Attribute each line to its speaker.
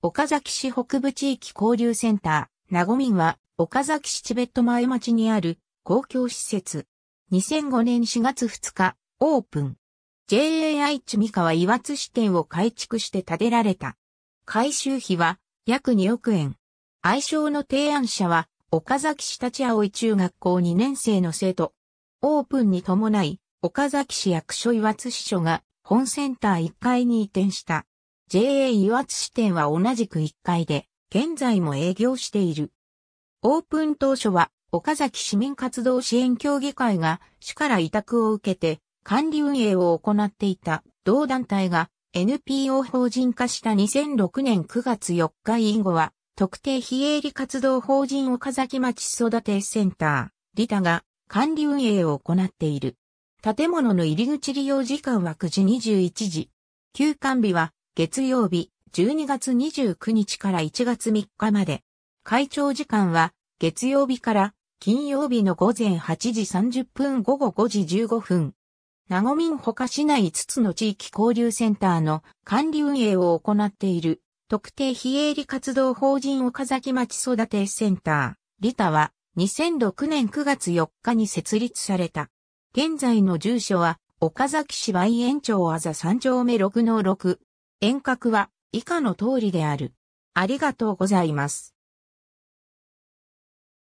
Speaker 1: 岡崎市北部地域交流センター、名
Speaker 2: 古民は、岡崎市チベット前町にある公共施設。2005年4月2日、オープン。JAI ちみか岩津支店を改築して建てられた。改修費は約2億円。愛称の提案者は、岡崎市立葵中学校2年生の生徒。オープンに伴い、岡崎市役所岩津支所が本センター1階に移転した。JA 岩津支店は同じく1階で、現在も営業している。オープン当初は、岡崎市民活動支援協議会が市から委託を受けて管理運営を行っていた同団体が NPO 法人化した2006年9月4日以後は特定非営利活動法人岡崎町育てセンター、リタが管理運営を行っている。建物の入り口利用時間は9時21時。休館日は月曜日、12月29日から1月3日まで。会長時間は、月曜日から金曜日の午前8時30分午後5時15分。名古民他市内5つの地域交流センターの管理運営を行っている特定非営利活動法人岡崎町育てセンター、リタは2006年9月4日に設立された。現在の住所は岡崎市梅園町あざ3丁目6の6遠
Speaker 1: 隔は以下の通りである。ありがとうございます。